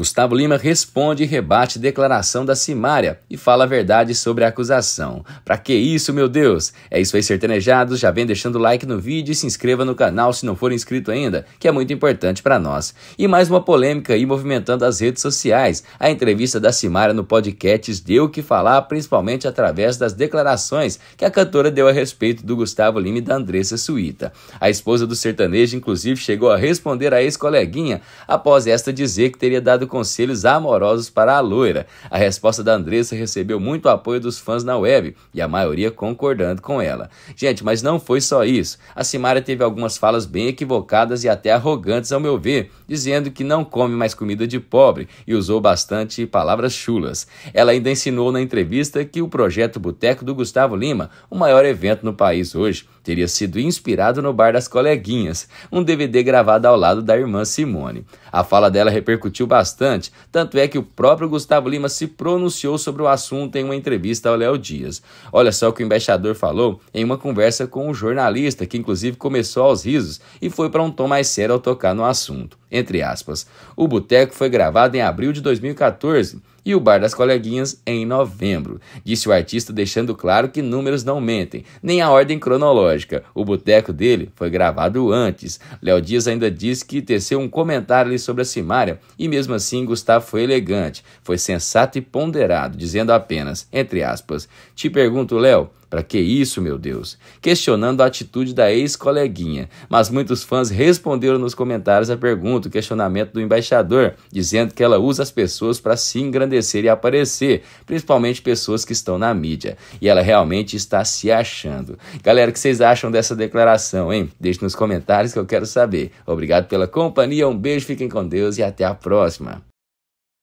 Gustavo Lima responde e rebate declaração da Simária e fala a verdade sobre a acusação. Pra que isso, meu Deus? É isso aí, sertanejados. Já vem deixando o like no vídeo e se inscreva no canal se não for inscrito ainda, que é muito importante para nós. E mais uma polêmica aí movimentando as redes sociais. A entrevista da Simária no podcast deu o que falar, principalmente através das declarações que a cantora deu a respeito do Gustavo Lima e da Andressa Suíta. A esposa do sertanejo, inclusive, chegou a responder a ex-coleguinha após esta dizer que teria dado conselhos amorosos para a loira. A resposta da Andressa recebeu muito apoio dos fãs na web e a maioria concordando com ela. Gente, mas não foi só isso. A Simária teve algumas falas bem equivocadas e até arrogantes, ao meu ver, dizendo que não come mais comida de pobre e usou bastante palavras chulas. Ela ainda ensinou na entrevista que o projeto Boteco do Gustavo Lima, o maior evento no país hoje, teria sido inspirado no Bar das Coleguinhas, um DVD gravado ao lado da irmã Simone. A fala dela repercutiu bastante bastante. Tanto é que o próprio Gustavo Lima se pronunciou sobre o assunto em uma entrevista ao Léo Dias. Olha só o que o embaixador falou em uma conversa com um jornalista, que inclusive começou aos risos e foi para um tom mais sério ao tocar no assunto. Entre aspas. O Boteco foi gravado em abril de 2014 e o Bar das Coleguinhas em novembro, disse o artista, deixando claro que números não mentem, nem a ordem cronológica. O boteco dele foi gravado antes. Léo Dias ainda disse que teceu um comentário sobre a Simária e mesmo assim Gustavo foi elegante, foi sensato e ponderado, dizendo apenas, entre aspas: Te pergunto, Léo, para que isso, meu Deus? Questionando a atitude da ex-coleguinha. Mas muitos fãs responderam nos comentários a pergunta, o questionamento do embaixador, dizendo que ela usa as pessoas para se engrandecer e aparecer, principalmente pessoas que estão na mídia. E ela realmente está se achando. Galera, o que vocês acham dessa declaração, hein? Deixe nos comentários que eu quero saber. Obrigado pela companhia, um beijo, fiquem com Deus e até a próxima.